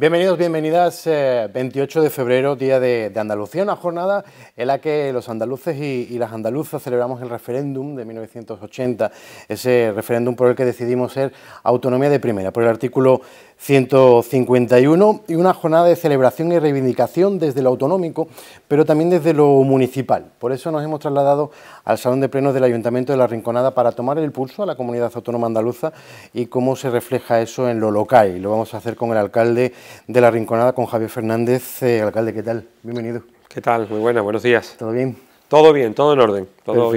Bienvenidos, bienvenidas. 28 eh, de febrero, día de, Andalucía, una jornada en la que los andaluces y, y las andaluzas celebramos el referéndum de 1980, ese referéndum por el que decidimos ser autonomía de primera, por el artículo 151, y una jornada de celebración y reivindicación desde lo autonómico, pero también desde lo municipal. Por eso nos hemos trasladado al Salón de Plenos del Ayuntamiento de La Rinconada para tomar el pulso a la comunidad autónoma andaluza y cómo se refleja eso en lo local. Y lo vamos a hacer con el alcalde de La Rinconada con Javier Fernández, eh, alcalde. ¿Qué tal? Bienvenido. ¿Qué tal? Muy buenas, buenos días. ¿Todo bien? Todo bien, todo en orden. Todo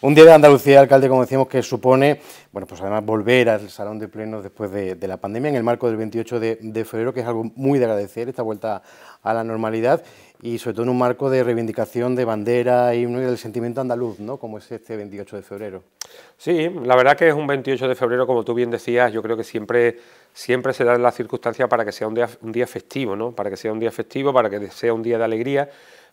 Un día de Andalucía, alcalde, como decíamos, que supone, bueno, pues además volver al Salón de Plenos después de, la pandemia, en el marco del 28 de, febrero, que es algo muy de agradecer, esta vuelta a la normalidad, y sobre todo en un marco de reivindicación de bandera y del sentimiento andaluz, ¿no?, como es este 28 de febrero. Sí, la verdad que es un 28 de febrero, como tú bien decías, yo creo que siempre, siempre se da la circunstancia para que sea un día, un día festivo, ¿no?, para que sea un día festivo, para que sea un día de alegría,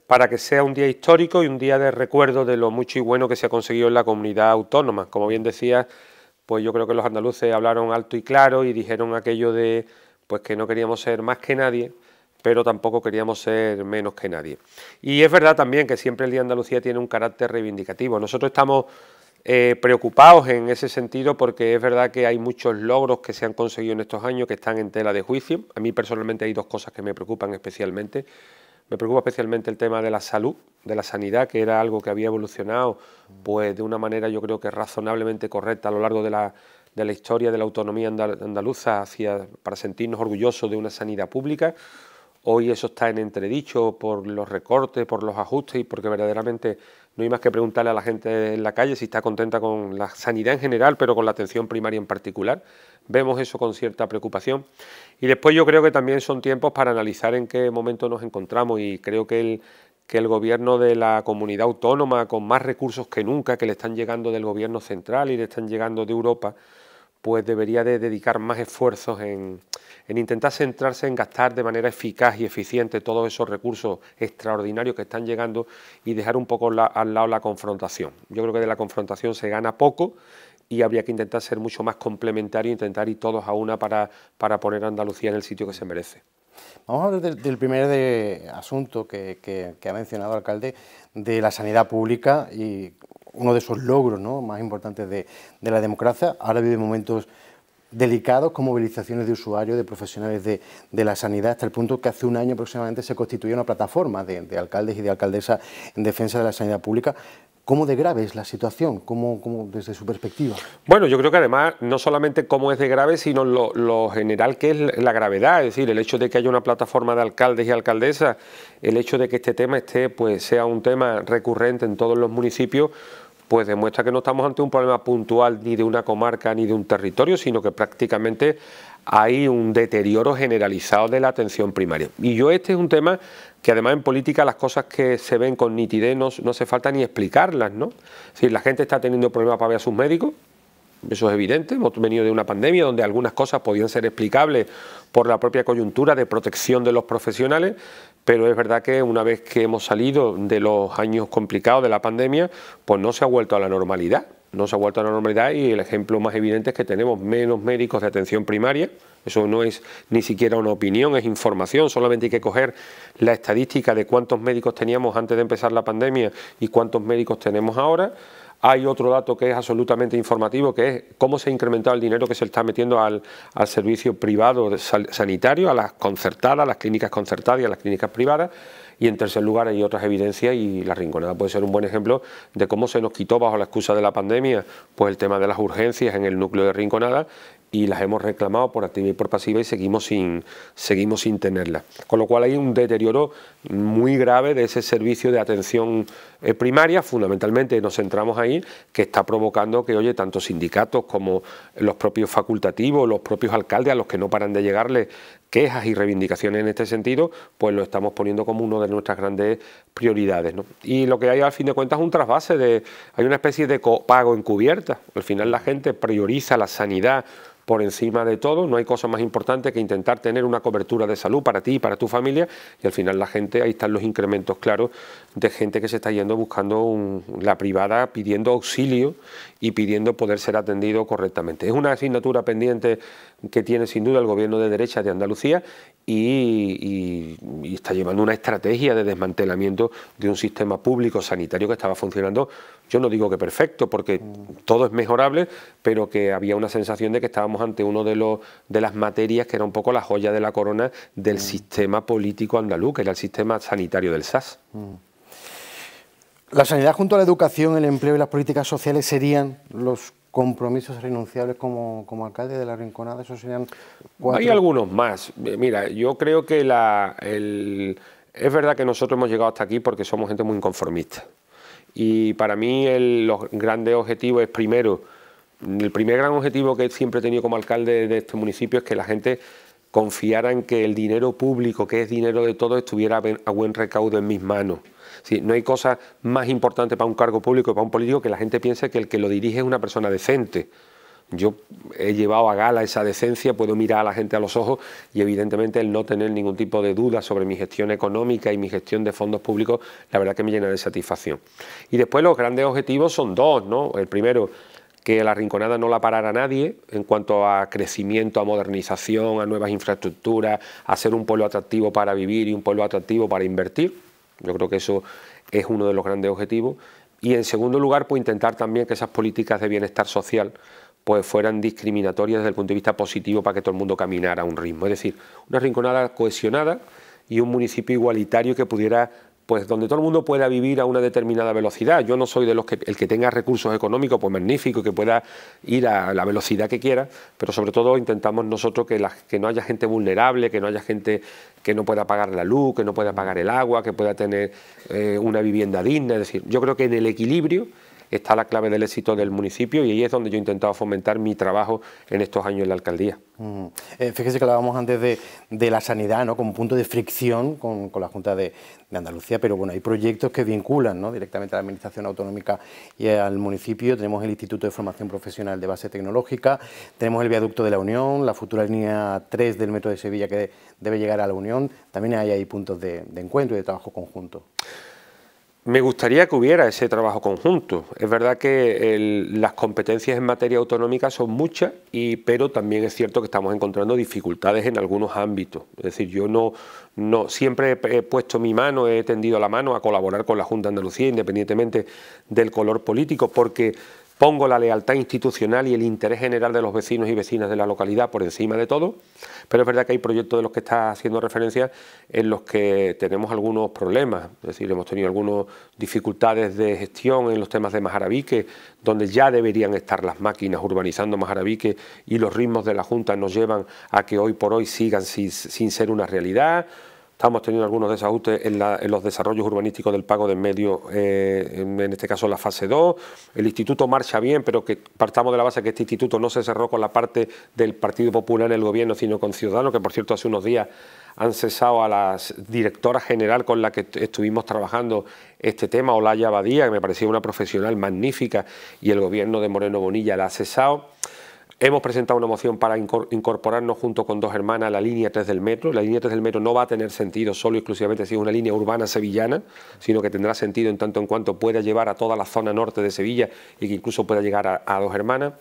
para que sea un día histórico y un día de recuerdo de lo mucho y bueno que se ha conseguido en la comunidad autónoma. Como bien decía, pues yo creo que los andaluces hablaron alto y claro y dijeron aquello de pues que no queríamos ser más que nadie, pero tampoco queríamos ser menos que nadie. Y es verdad también que siempre el Día de Andalucía tiene un carácter reivindicativo. Nosotros estamos eh, preocupados en ese sentido porque es verdad que hay muchos logros que se han conseguido en estos años que están en tela de juicio. A mí personalmente hay dos cosas que me preocupan especialmente. Me preocupa especialmente el tema de la salud, de la sanidad, que era algo que había evolucionado pues, de una manera yo creo que razonablemente correcta a lo largo de la, de la historia de la autonomía andaluza hacia, para sentirnos orgullosos de una sanidad pública. Hoy eso está en entredicho por los recortes, por los ajustes y porque verdaderamente no hay más que preguntarle a la gente en la calle si está contenta con la sanidad en general, pero con la atención primaria en particular. Vemos eso con cierta preocupación. Y después yo creo que también son tiempos para analizar en qué momento nos encontramos y creo que el, que el gobierno de la comunidad autónoma, con más recursos que nunca que le están llegando del gobierno central y le están llegando de Europa, pues debería de dedicar más esfuerzos en, en intentar centrarse en gastar de manera eficaz y eficiente todos esos recursos extraordinarios que están llegando y dejar un poco al lado la confrontación. Yo creo que de la confrontación se gana poco y habría que intentar ser mucho más complementario, intentar ir todos a una para, para poner a Andalucía en el sitio que se merece. Vamos a hablar del, primer eh, asunto que, ha mencionado el alcalde, de la sanidad pública y uno de esos logros más importantes de, de la democracia. Ahora vive momentos delicados con movilizaciones de usuarios, de profesionales de, la sanidad, hasta el punto que hace un año aproximadamente se constituyó una plataforma de, alcaldes y de alcaldesas en defensa de la sanidad pública. ¿Cómo de grave es la situación? ¿Cómo, desde su perspectiva? Bueno, yo creo que además no solamente cómo es de grave, sino lo, general que es la gravedad, es decir, el hecho de que haya una plataforma de alcaldes y alcaldesas, el hecho de que este tema esté, pues, sea un tema recurrente en todos los municipios, pues demuestra que no estamos ante un problema puntual ni de una comarca ni de un territorio, sino que prácticamente hay un deterioro generalizado de la atención primaria. Y yo este es un tema que además en política las cosas que se ven con nitidez no, se hace falta ni explicarlas, ¿no? Si la gente está teniendo problemas para ver a sus médicos, eso es evidente, hemos venido de una pandemia donde algunas cosas podían ser explicables por la propia coyuntura de protección de los profesionales, pero es verdad que una vez que hemos salido de los años complicados de la pandemia, pues no se ha vuelto a la normalidad, no se ha vuelto a la normalidad y el ejemplo más evidente es que tenemos menos médicos de atención primaria, eso no es ni siquiera una opinión, es información, solamente hay que coger la estadística de cuántos médicos teníamos antes de empezar la pandemia y cuántos médicos tenemos ahora, hay otro dato que es absolutamente informativo, que es cómo se ha incrementado el dinero que se está metiendo al, servicio privado sanitario, a las concertadas, a las clínicas concertadas y a las clínicas privadas. Y en tercer lugar hay otras evidencias y la rinconada puede ser un buen ejemplo de cómo se nos quitó bajo la excusa de la pandemia pues el tema de las urgencias en el núcleo de rinconada y las hemos reclamado por activa y por pasiva y seguimos sin, seguimos sin tenerlas. Con lo cual hay un deterioro muy grave de ese servicio de atención eh, primaria, fundamentalmente nos centramos ahí, que está provocando que, oye, tanto sindicatos como los propios facultativos, los propios alcaldes, a los que no paran de llegarle quejas y reivindicaciones en este sentido, pues lo estamos poniendo como una de nuestras grandes prioridades. Y lo que hay al fin de cuentas es un trasvase, de, hay una especie de copago encubierta. Al final la gente prioriza la sanidad por encima de todo, no hay cosa más importante que intentar tener una cobertura de salud para ti y para tu familia y al final la gente, ahí están los incrementos claros de gente que se está yendo buscando la privada, pidiendo auxilio y pidiendo poder ser atendido correctamente. Es una asignatura pendiente que tiene sin duda el gobierno de derecha de Andalucía y, está llevando una estrategia de desmantelamiento de un sistema público sanitario que estaba funcionando, yo no digo que perfecto, porque todo es mejorable, pero que había una sensación de que estábamos ante uno de, los, de las materias que era un poco la joya de la corona del mm. sistema político andaluz, que era el sistema sanitario del SAS. La sanidad junto a la educación, el empleo y las políticas sociales serían los compromisos renunciables como, como alcalde de la Rinconada, eso serían Hay algunos más. Mira, yo creo que la, es verdad que nosotros hemos llegado hasta aquí porque somos gente muy inconformista. Y para mí los grandes objetivos es primero, el primer gran objetivo que siempre he tenido como alcalde de este municipio es que la gente confiara en que el dinero público, que es dinero de todos, estuviera a buen recaudo en mis manos. Sí, no hay cosa más importante para un cargo público y para un político que la gente piense que el que lo dirige es una persona decente. Yo he llevado a gala esa decencia, puedo mirar a la gente a los ojos y evidentemente el no tener ningún tipo de duda sobre mi gestión económica y mi gestión de fondos públicos, la verdad que me llena de satisfacción. Y después los grandes objetivos son dos, ¿no? El primero, que la rinconada no la parara nadie en cuanto a crecimiento, a modernización, a nuevas infraestructuras, a ser un pueblo atractivo para vivir y un pueblo atractivo para invertir. Yo creo que eso es uno de los grandes objetivos. Y en segundo lugar, pues intentar también que esas políticas de bienestar social pues fueran discriminatorias desde el punto de vista positivo para que todo el mundo caminara a un ritmo. Es decir, una rinconada cohesionada y un municipio igualitario que pudiera pues donde todo el mundo pueda vivir a una determinada velocidad. Yo no soy de los que el que tenga recursos económicos, pues magnífico, que pueda ir a la velocidad que quiera, pero sobre todo intentamos nosotros que, que no haya gente vulnerable, que no haya gente que no pueda pagar la luz, que no pueda pagar el agua, que pueda tener eh, una vivienda digna. Es decir, yo creo que en el equilibrio está la clave del éxito del municipio y ahí es donde yo he intentado fomentar mi trabajo en estos años en la alcaldía. Mm. Eh, fíjese que hablábamos antes de, la sanidad ¿no? como punto de fricción con, la Junta de, Andalucía, pero bueno, hay proyectos que vinculan directamente a la Administración Autonómica y al municipio. Tenemos el Instituto de Formación Profesional de Base Tecnológica, tenemos el Viaducto de la Unión, la futura línea 3 del Metro de Sevilla que debe llegar a la Unión. También hay ahí puntos de encuentro y de trabajo conjunto. Me gustaría que hubiera ese trabajo conjunto. Es verdad que las competencias en materia autonómica son muchas, y, pero también es cierto que estamos encontrando dificultades en algunos ámbitos. Es decir, yo no, no siempre he puesto mi mano, he tendido la mano a colaborar con la Junta de Andalucía, independientemente del color político, porque pongo la lealtad institucional y el interés general de los vecinos y vecinas de la localidad por encima de todo, pero es verdad que hay proyectos de los que está haciendo referencia en los que tenemos algunos problemas, es decir, hemos tenido algunas dificultades de gestión en los temas de Majarabique, donde ya deberían estar las máquinas urbanizando Majarabique y los ritmos de la Junta nos llevan a que hoy por hoy sigan sin, sin ser una realidad, Estamos teniendo algunos desajustes en, los desarrollos urbanísticos del pago de medio, eh, en, este caso la fase 2. El instituto marcha bien, pero que partamos de la base que este instituto no se cerró con la parte del Partido Popular en el gobierno, sino con Ciudadanos, que por cierto hace unos días han cesado a la directora general con la que estuvimos trabajando este tema, Olaya Abadía, que me parecía una profesional magnífica, y el gobierno de Moreno Bonilla la ha cesado. Hemos presentado una moción para incorporarnos junto con dos hermanas a la línea 3 del metro. La línea 3 del metro no va a tener sentido solo y exclusivamente si es una línea urbana sevillana, sino que tendrá sentido en tanto en cuanto pueda llevar a toda la zona norte de Sevilla y que incluso pueda llegar a, dos hermanas.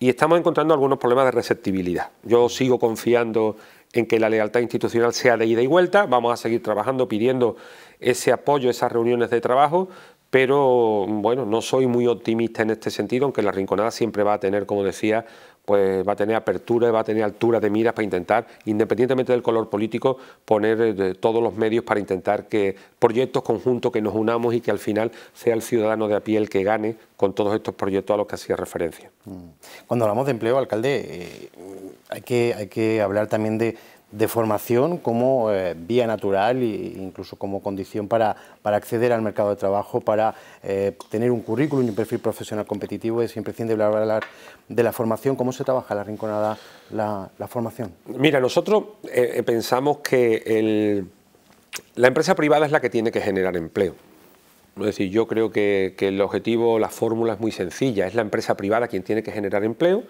Y estamos encontrando algunos problemas de receptibilidad. Yo sigo confiando en que la lealtad institucional sea de ida y vuelta. Vamos a seguir trabajando, pidiendo ese apoyo, esas reuniones de trabajo, pero bueno, no soy muy optimista en este sentido, aunque la rinconada siempre va a tener, como decía, pues va a tener apertura, va a tener altura de miras para intentar, independientemente del color político, poner eh, todos los medios para intentar que proyectos conjuntos que nos unamos y que al final sea el ciudadano de a pie el que gane con todos estos proyectos a los que hacía referencia. Mm. Cuando hablamos de empleo, alcalde, eh, hay, que, hay que hablar también de, de formación como eh, vía natural e incluso como condición para, acceder al mercado de trabajo, para eh, tener un currículum y un perfil profesional competitivo. Es imprescindible hablar de la formación. ¿Cómo se trabaja la rinconada, la, formación? Mira, nosotros eh, pensamos que el, la empresa privada es la que tiene que generar empleo. Es decir, yo creo que, que el objetivo, la fórmula es muy sencilla. Es la empresa privada quien tiene que generar empleo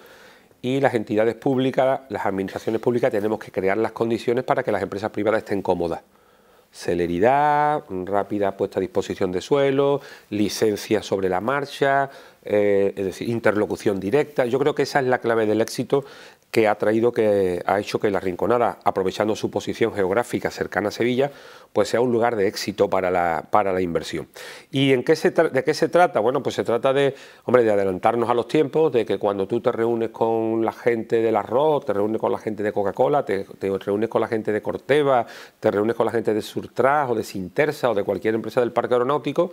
y las entidades públicas, las administraciones públicas, tenemos que crear las condiciones para que las empresas privadas estén cómodas. Celeridad, rápida puesta a disposición de suelo, ...licencia sobre la marcha, eh, es decir, interlocución directa. Yo creo que esa es la clave del éxito que ha traído que ha hecho que la Rinconada, aprovechando su posición geográfica cercana a Sevilla, pues sea un lugar de éxito para la, para la inversión. ¿Y en qué se de qué se trata? Bueno, pues se trata de, hombre, de adelantarnos a los tiempos, de que cuando tú te reúnes con la gente del arroz, te reúnes con la gente de Coca-Cola, te, reúnes con la gente de Corteva, te reúnes con la gente de Surtras o de Sintersa o de cualquier empresa del parque aeronáutico,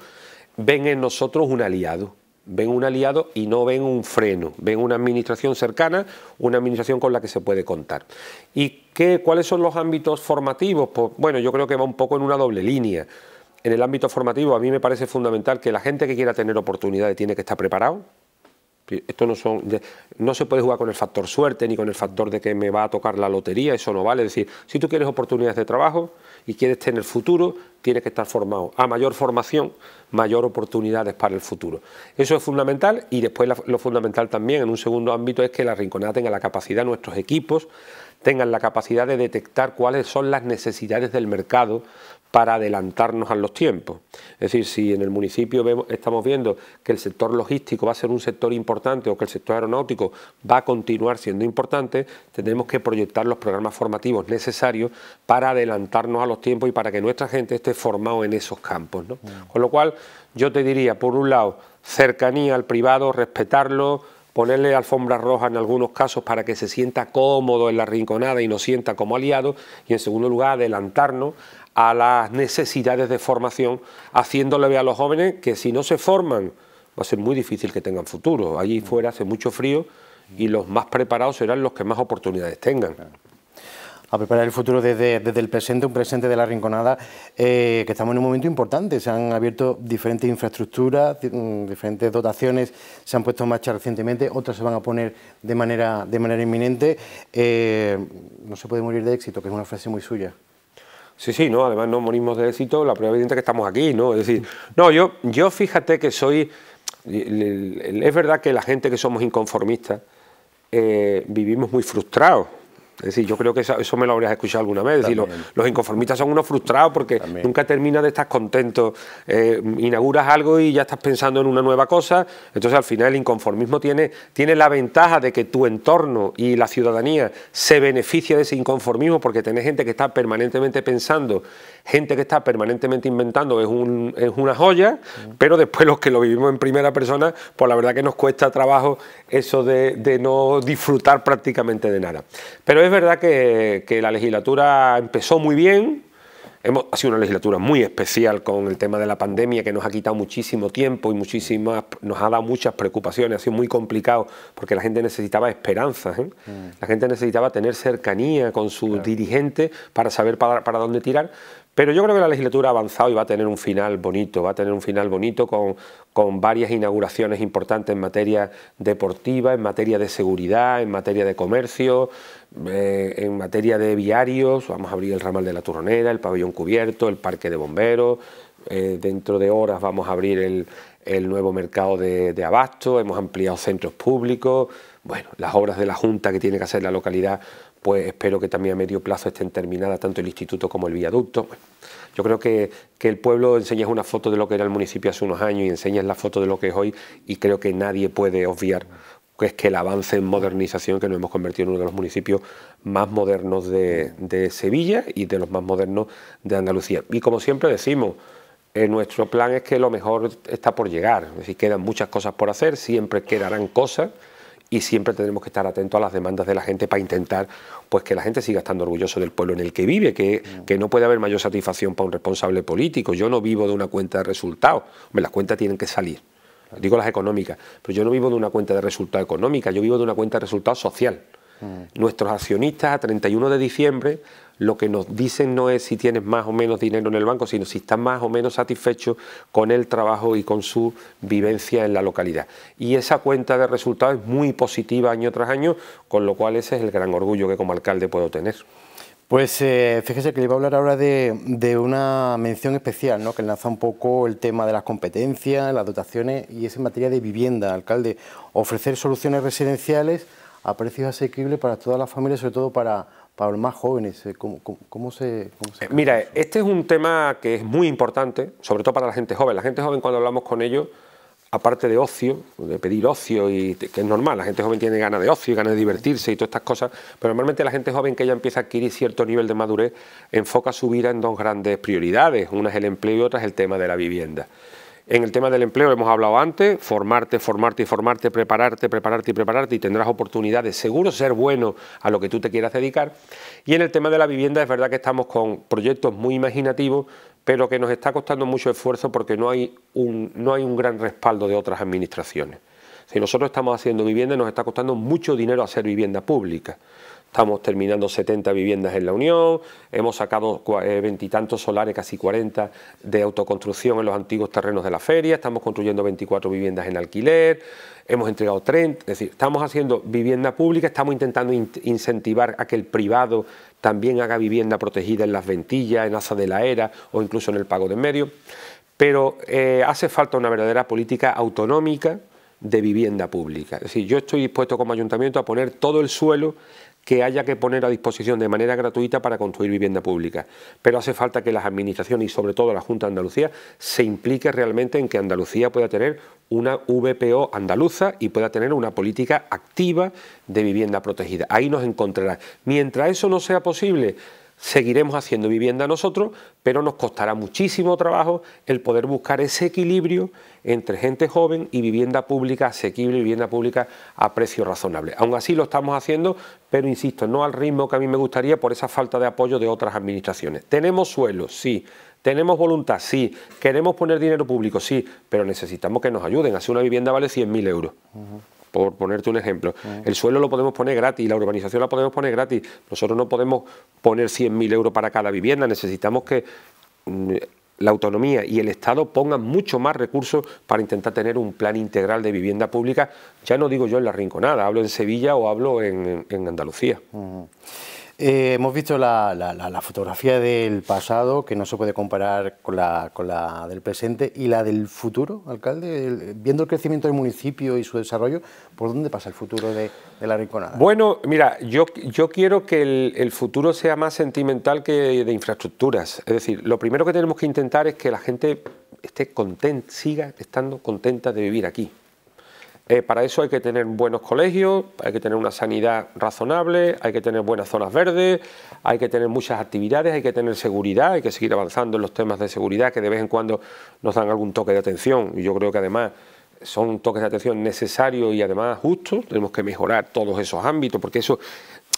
ven en nosotros un aliado ven un aliado y no ven un freno, ven una administración cercana, una administración con la que se puede contar. ¿Y qué, cuáles son los ámbitos formativos? Pues, bueno, yo creo que va un poco en una doble línea. En el ámbito formativo a mí me parece fundamental que la gente que quiera tener oportunidades tiene que estar preparado, esto no son. No se puede jugar con el factor suerte ni con el factor de que me va a tocar la lotería, eso no vale. Es decir, si tú quieres oportunidades de trabajo y quieres tener futuro, tienes que estar formado. A mayor formación, mayor oportunidades para el futuro. Eso es fundamental y después lo fundamental también en un segundo ámbito es que la rinconada tenga la capacidad, nuestros equipos tengan la capacidad de detectar cuáles son las necesidades del mercado para adelantarnos a los tiempos. Es decir, si en el municipio estamos viendo que el sector logístico va a ser un sector importante o que el sector aeronáutico va a continuar siendo importante, tenemos que proyectar los programas formativos necesarios para adelantarnos a los tiempos y para que nuestra gente esté formado en esos campos. Mm. Con lo cual, yo te diría, por un lado, cercanía al privado, respetarlo, ponerle alfombra roja en algunos casos para que se sienta cómodo en la rinconada y nos sienta como aliado... y en segundo lugar adelantarnos a las necesidades de formación, haciéndole ver a los jóvenes que si no se forman va a ser muy difícil que tengan futuro. Allí fuera hace mucho frío y los más preparados serán los que más oportunidades tengan a preparar el futuro desde, el presente, un presente de la Rinconada, eh, que estamos en un momento importante. Se han abierto diferentes infraestructuras, mm, diferentes dotaciones se han puesto en marcha recientemente, otras se van a poner de manera, de manera inminente. Eh, no se puede morir de éxito, que es una frase muy suya. Sí, sí, no, además no morimos de éxito, la prueba evidente que estamos aquí, ¿no? Es decir, no, yo, yo fíjate que soy, es verdad que la gente que somos inconformistas eh, vivimos muy frustrados, es decir, yo creo que eso, me lo habrías escuchado alguna vez. Es decir, los, inconformistas son unos frustrados porque nunca terminas de estar contento. Eh, inauguras algo y ya estás pensando en una nueva cosa. Entonces, al final, el inconformismo tiene, tiene la ventaja de que tu entorno y la ciudadanía se beneficia de ese inconformismo porque tenés gente que está permanentemente pensando gente que está permanentemente inventando es, una joya, pero después los que lo vivimos en primera persona, pues la verdad que nos cuesta trabajo eso de, no disfrutar prácticamente de nada. Pero es verdad que, la legislatura empezó muy bien, ha sido una legislatura muy especial con el tema de la pandemia que nos ha quitado muchísimo tiempo y muchísimas, nos ha dado muchas preocupaciones, ha sido muy complicado porque la gente necesitaba esperanzas, ¿eh? mm. la gente necesitaba tener cercanía con sus dirigente dirigentes para saber para, dónde tirar, pero yo creo que la legislatura ha avanzado y va a tener un final bonito, va a tener un final bonito con, varias inauguraciones importantes en materia deportiva, en materia de seguridad, en materia de comercio, eh, en materia de viarios, vamos a abrir el ramal de la Turronera, el pabellón cubierto, el parque de bomberos, eh, dentro de horas vamos a abrir el, nuevo mercado de, de, abasto, hemos ampliado centros públicos, bueno, las obras de la Junta que tiene que hacer la localidad pues espero que también a medio plazo estén terminadas tanto el instituto como el viaducto. Yo creo que, el pueblo enseñas una foto de lo que era el municipio hace unos años y enseñas la foto de lo que es hoy y creo que nadie puede obviar que es que el avance en modernización que nos hemos convertido en uno de los municipios más modernos de, Sevilla y de los más modernos de Andalucía. Y como siempre decimos, eh, nuestro plan es que lo mejor está por llegar, es decir, quedan muchas cosas por hacer, siempre quedarán cosas, y siempre tenemos que estar atentos a las demandas de la gente para intentar pues que la gente siga estando orgulloso del pueblo en el que vive, que, no puede haber mayor satisfacción para un responsable político. Yo no vivo de una cuenta de resultados, las cuentas tienen que salir, digo las económicas, pero yo no vivo de una cuenta de resultados económica, yo vivo de una cuenta de resultado social. Mm. Nuestros accionistas a 31 de diciembre lo que nos dicen no es si tienes más o menos dinero en el banco, sino si estás más o menos satisfecho con el trabajo y con su vivencia en la localidad. Y esa cuenta de resultados es muy positiva año tras año, con lo cual ese es el gran orgullo que como alcalde puedo tener. Pues eh, fíjese que le iba a hablar ahora de, de, una mención especial, ¿no? que enlaza un poco el tema de las competencias, las dotaciones y es en materia de vivienda, alcalde, ofrecer soluciones residenciales a precios asequibles para toda la familia, sobre todo para, los más jóvenes? Eh, ¿Cómo, se, eh, Mira, este es un tema que es muy importante, sobre todo para la gente joven. La gente joven, cuando hablamos con ellos, aparte de ocio, de pedir ocio, y que es normal, la gente joven tiene ganas de ocio ganas de divertirse y todas estas cosas, pero normalmente la gente joven que ya empieza a adquirir cierto nivel de madurez enfoca su vida en dos grandes prioridades, una es el empleo y otra es el tema de la vivienda. En el tema del empleo hemos hablado antes, formarte, formarte y formarte, prepararte, prepararte y prepararte y tendrás oportunidades, seguro ser bueno a lo que tú te quieras dedicar. Y en el tema de la vivienda es verdad que estamos con proyectos muy imaginativos, pero que nos está costando mucho esfuerzo porque no hay un, no hay un gran respaldo de otras administraciones. Si nosotros estamos haciendo vivienda, nos está costando mucho dinero hacer vivienda pública estamos terminando 70 viviendas en la Unión, hemos sacado eh, veintitantos solares, casi 40, de autoconstrucción en los antiguos terrenos de la feria, estamos construyendo 24 viviendas en alquiler, hemos entregado 30, es decir, estamos haciendo vivienda pública, estamos intentando incentivar a que el privado también haga vivienda protegida en las ventillas, en asa de la Era o incluso en el pago de medio, pero eh, hace falta una verdadera política autonómica de vivienda pública. Es decir, yo estoy dispuesto como ayuntamiento a poner todo el suelo que haya que poner a disposición de manera gratuita para construir vivienda pública. Pero hace falta que las administraciones y sobre todo la Junta de Andalucía se implique realmente en que Andalucía pueda tener una VPO andaluza y pueda tener una política activa de vivienda protegida. Ahí nos encontrará. Mientras eso no sea posible, seguiremos haciendo vivienda nosotros, pero nos costará muchísimo trabajo el poder buscar ese equilibrio entre gente joven y vivienda pública asequible, vivienda pública a precio razonable. Aún así lo estamos haciendo, pero insisto, no al ritmo que a mí me gustaría por esa falta de apoyo de otras administraciones. Tenemos suelo, sí, tenemos voluntad, sí, queremos poner dinero público, sí, pero necesitamos que nos ayuden. así una vivienda vale 100.000 euros por ponerte un ejemplo. El suelo lo podemos poner gratis, la urbanización la podemos poner gratis. Nosotros no podemos poner 100.000 euros para cada vivienda, necesitamos que mm, la autonomía y el Estado pongan mucho más recursos para intentar tener un plan integral de vivienda pública, ya no digo yo en la Rinconada, hablo en Sevilla o hablo en, Andalucía. Eh, hemos visto la, fotografía del pasado, que no se puede comparar con la, del presente, y la del futuro, alcalde. viendo el crecimiento del municipio y su desarrollo, ¿por dónde pasa el futuro de, la Rinconada? Bueno, mira, yo, quiero que el, el, futuro sea más sentimental que de infraestructuras. Es decir, lo primero que tenemos que intentar es que la gente esté contenta, siga estando contenta de vivir aquí. Eh, para eso hay que tener buenos colegios, hay que tener una sanidad razonable, hay que tener buenas zonas verdes, hay que tener muchas actividades, hay que tener seguridad, hay que seguir avanzando en los temas de seguridad que de vez en cuando nos dan algún toque de atención y yo creo que además son toques de atención necesarios y además justos, tenemos que mejorar todos esos ámbitos porque eso,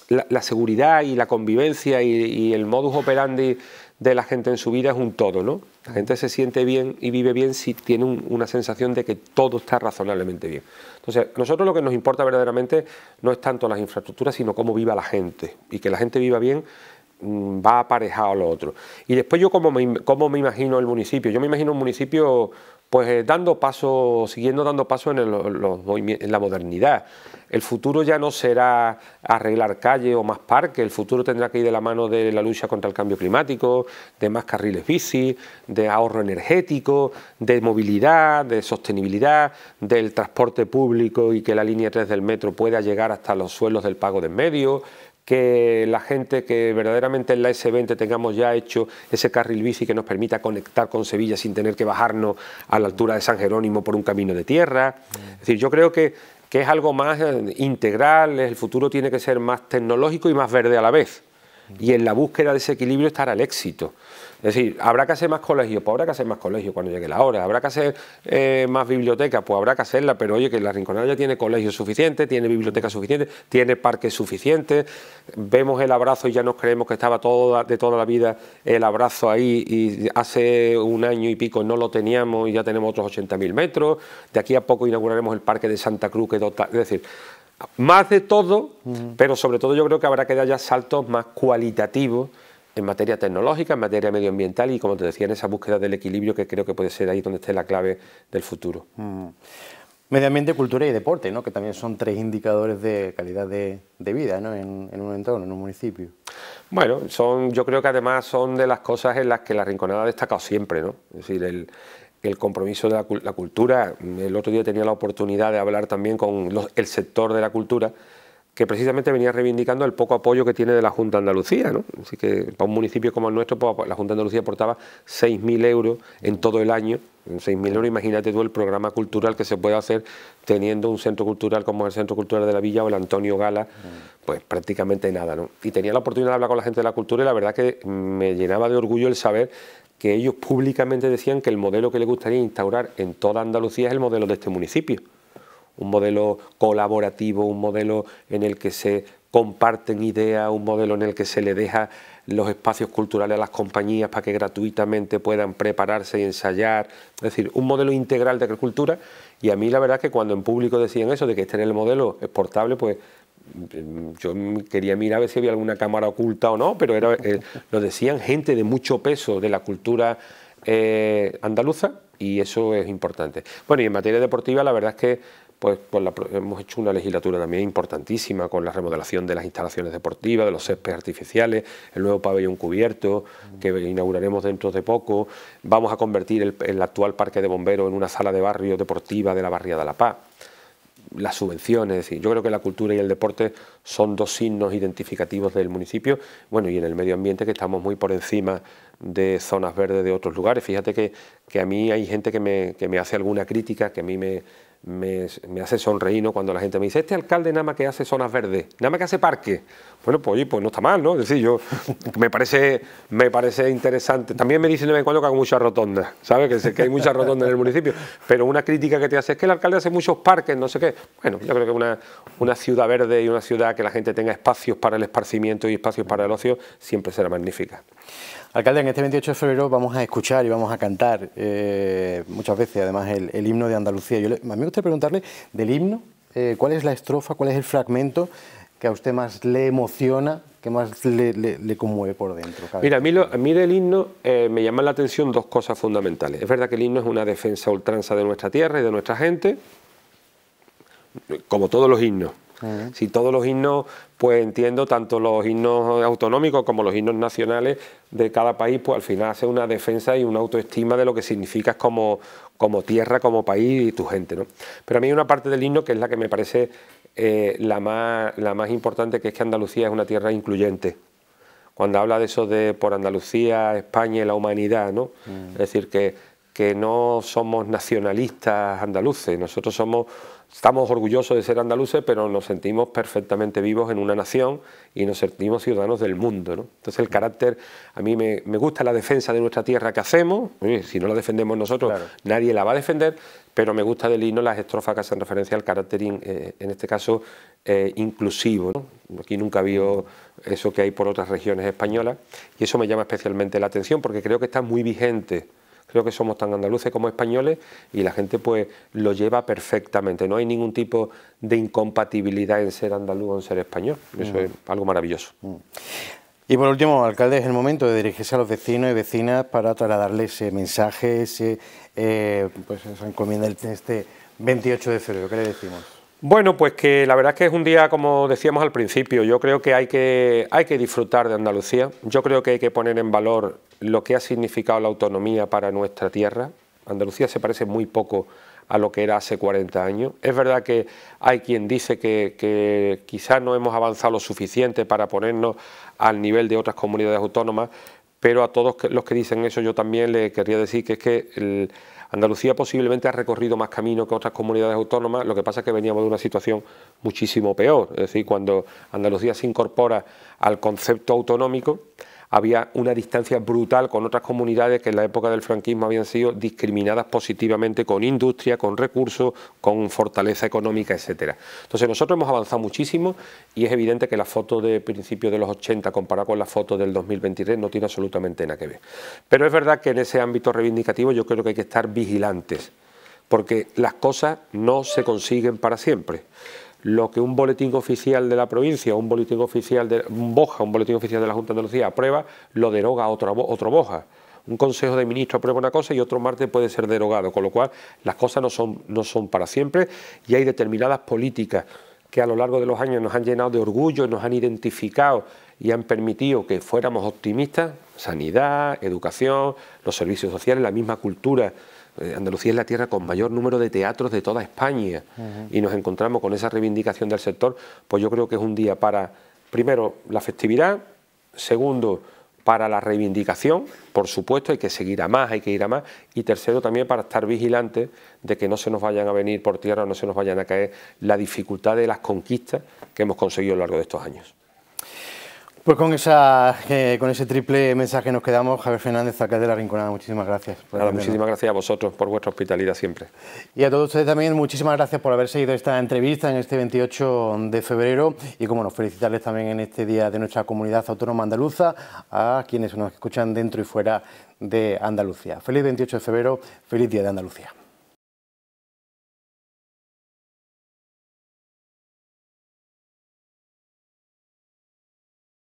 la, seguridad y la convivencia y el modus operandi de la gente en su vida es un todo, ¿no? La gente se siente bien y vive bien si tiene una sensación de que todo está razonablemente bien. Entonces, a nosotros lo que nos importa verdaderamente no es tanto las infraestructuras, sino cómo viva la gente. Y que la gente viva bien mm, va aparejado a lo otro. Y después yo como cómo me imagino el municipio. Yo me imagino un municipio pues eh, dando paso, siguiendo dando paso en, en la modernidad. El futuro ya no será arreglar calle o más parques, el futuro tendrá que ir de la mano de la lucha contra el cambio climático, de más carriles bici, de ahorro energético, de movilidad, de sostenibilidad, del transporte público y que la línea 3 del metro pueda llegar hasta los suelos del pago de medio que la gente que verdaderamente en la S20 tengamos ya hecho ese carril bici que nos permita conectar con Sevilla sin tener que bajarnos a la altura de San Jerónimo por un camino de tierra. Es decir, yo creo que, que es algo más eh, integral, el futuro tiene que ser más tecnológico y más verde a la vez. Y en la búsqueda de ese equilibrio estará el éxito. Es decir, habrá que hacer más colegios, pues habrá que hacer más colegios cuando llegue la hora, habrá que hacer eh, más bibliotecas, pues habrá que hacerla, pero oye, que la Rinconada ya tiene colegios suficientes, tiene bibliotecas suficientes, tiene parques suficientes, vemos el abrazo y ya nos creemos que estaba de toda la vida el abrazo ahí y hace un año y pico no lo teníamos y ya tenemos otros 80.000 metros, de aquí a poco inauguraremos el parque de Santa Cruz, que total, es decir, más de todo, pero sobre todo yo creo que habrá que dar ya saltos más cualitativos en materia tecnológica, en materia medioambiental y, como te decía, en esa búsqueda del equilibrio que creo que puede ser ahí donde esté la clave del futuro. Mm. Medioambiente, ambiente, cultura y deporte, ¿no? que también son tres indicadores de calidad de, vida ¿no? en, un entorno, en un municipio. Bueno, son, yo creo que además son de las cosas en las que la Rinconada ha destacado siempre. ¿no? Es decir, el, compromiso de la, cultura. El otro día tenía la oportunidad de hablar también con el sector de la cultura que precisamente venía reivindicando el poco apoyo que tiene de la Junta de Andalucía. Así que para un municipio como el nuestro, pues, la Junta de Andalucía aportaba 6.000 euros en todo el año. En 6.000 euros, imagínate tú el programa cultural que se puede hacer teniendo un centro cultural como el Centro Cultural de la Villa o el Antonio Gala, pues prácticamente nada. Y tenía la oportunidad de hablar con la gente de la cultura y la verdad que me llenaba de orgullo el saber que ellos públicamente decían que el modelo que les gustaría instaurar en toda Andalucía es el modelo de este municipio un modelo colaborativo, un modelo en el que se comparten ideas, un modelo en el que se le deja los espacios culturales a las compañías para que gratuitamente puedan prepararse y ensayar, es decir, un modelo integral de agricultura y a mí la verdad que cuando en público decían eso, de que este era el modelo exportable, pues mm, yo quería mirar a ver si había alguna cámara oculta o no, pero era, eh, lo decían gente de mucho peso de la cultura eh, andaluza y eso es importante. Bueno, y en materia deportiva la verdad es que pues, pues hemos hecho una legislatura también importantísima con la remodelación de las instalaciones deportivas, de los céspedes artificiales, el nuevo pabellón cubierto que inauguraremos dentro de poco. Vamos a convertir el, actual parque de bomberos en una sala de barrio deportiva de la barriada La Paz las subvenciones, es decir, yo creo que la cultura y el deporte son dos signos identificativos del municipio, bueno, y en el medio ambiente que estamos muy por encima de zonas verdes de otros lugares. Fíjate que, a mí hay gente que me, que me hace alguna crítica, que a mí me, me, hace sonreír cuando la gente me dice, este alcalde nada más que hace zonas verdes, nada más que hace parque. Bueno, pues, pues no está mal, ¿no? Es decir, yo me parece, me parece interesante. También me dicen de vez en cuando que hago muchas rotondas, ¿sabes? Que, hay muchas rotondas en el municipio. Pero una crítica que te hace es que el alcalde hace muchos parques, no sé qué. Bueno, yo creo que una ciudad verde y una ciudad que la gente tenga espacios para el esparcimiento y espacios para el ocio siempre será magnífica. Alcalde, en este 28 de febrero vamos a escuchar y vamos a cantar eh, muchas veces, además, el, himno de Andalucía. a mí me gustaría preguntarle del himno, eh, ¿cuál es la estrofa, cuál es el fragmento que a usted más le emociona, que más le, conmueve por dentro? Mira, a mí, del himno eh, me llaman la atención dos cosas fundamentales. Es verdad que el himno es una defensa ultranza de nuestra tierra y de nuestra gente, como todos los himnos, si todos los himnos, pues entiendo, tanto los himnos autonómicos como los himnos nacionales de cada país, pues al final hace una defensa y una autoestima de lo que significas como, como tierra, como país y tu gente. ¿no? Pero a mí hay una parte del himno que es la que me parece eh, la, más, la más importante, que es que Andalucía es una tierra incluyente cuando habla de eso de por Andalucía, España y la humanidad, ¿no? Mm. Es decir, que que no somos nacionalistas andaluces, nosotros somos, estamos orgullosos de ser andaluces, pero nos sentimos perfectamente vivos en una nación y nos sentimos ciudadanos del mundo. Entonces el carácter, a mí me, gusta la defensa de nuestra tierra que hacemos, si no la defendemos nosotros, nadie la va a defender, pero me gusta del himno las estrofas que hacen referencia al carácter, eh, en este caso, eh, inclusivo. Aquí nunca vio eso que hay por otras regiones españolas y eso me llama especialmente la atención porque creo que está muy vigente. Creo que somos tan andaluces como españoles y la gente pues lo lleva perfectamente. No hay ningún tipo de incompatibilidad en ser andaluz o en ser español. Eso mm. es algo maravilloso. Mm. Y por último, alcalde, es el momento de dirigirse a los vecinos y vecinas para trasladarles ese mensaje, ese, eh, pues esa encomienda este 28 de febrero. ¿Qué le decimos? Bueno, pues que la verdad es que es un día, como decíamos al principio, yo creo que hay que, hay que disfrutar de Andalucía, yo creo que hay que poner en valor lo que ha significado la autonomía para nuestra tierra. Andalucía se parece muy poco a lo que era hace 40 años. Es verdad que hay quien dice que, quizás no hemos avanzado lo suficiente para ponernos al nivel de otras comunidades autónomas, pero a todos los que dicen eso yo también le querría decir que es que Andalucía posiblemente ha recorrido más camino que otras comunidades autónomas, lo que pasa es que veníamos de una situación muchísimo peor, es decir, cuando Andalucía se incorpora al concepto autonómico, había una distancia brutal con otras comunidades que en la época del franquismo habían sido discriminadas positivamente con industria, con recursos, con fortaleza económica, etcétera. Entonces nosotros hemos avanzado muchísimo y es evidente que la foto de principios de los 80 comparada con la foto del 2023 no tiene absolutamente nada que ver. Pero es verdad que en ese ámbito reivindicativo yo creo que hay que estar vigilantes porque las cosas no se consiguen para siempre lo que un boletín oficial de la provincia, un boletín oficial de un Boja, un boletín oficial de la Junta de Andalucía aprueba, lo deroga otro, otro Boja. Un Consejo de Ministros aprueba una cosa y otro martes puede ser derogado, con lo cual las cosas son, no son para siempre y hay determinadas políticas que a lo largo de los años nos han llenado de orgullo, nos han identificado y han permitido que fuéramos optimistas, sanidad, educación, los servicios sociales, la misma cultura eh, Andalucía es la tierra con mayor número de teatros de toda España y nos encontramos con esa reivindicación del sector, pues yo creo que es un día para, primero, la festividad, segundo, para la reivindicación, por supuesto, hay que seguir a más, hay que ir a más, y tercero también para estar vigilantes de que no se nos vayan a venir por tierra, no se nos vayan a caer la dificultad de las conquistas que hemos conseguido a lo largo de estos años. Pues con, esa, con ese triple mensaje nos quedamos. Javier Fernández, Acá de La Rinconada, muchísimas gracias. muchísimas gracias a vosotros por vuestra hospitalidad siempre. Y a todos ustedes también, muchísimas gracias por haber seguido esta entrevista en este 28 de febrero y, como nos felicitarles también en este día de nuestra comunidad autónoma andaluza a quienes nos escuchan dentro y fuera de Andalucía. Feliz 28 de febrero, feliz Día de Andalucía.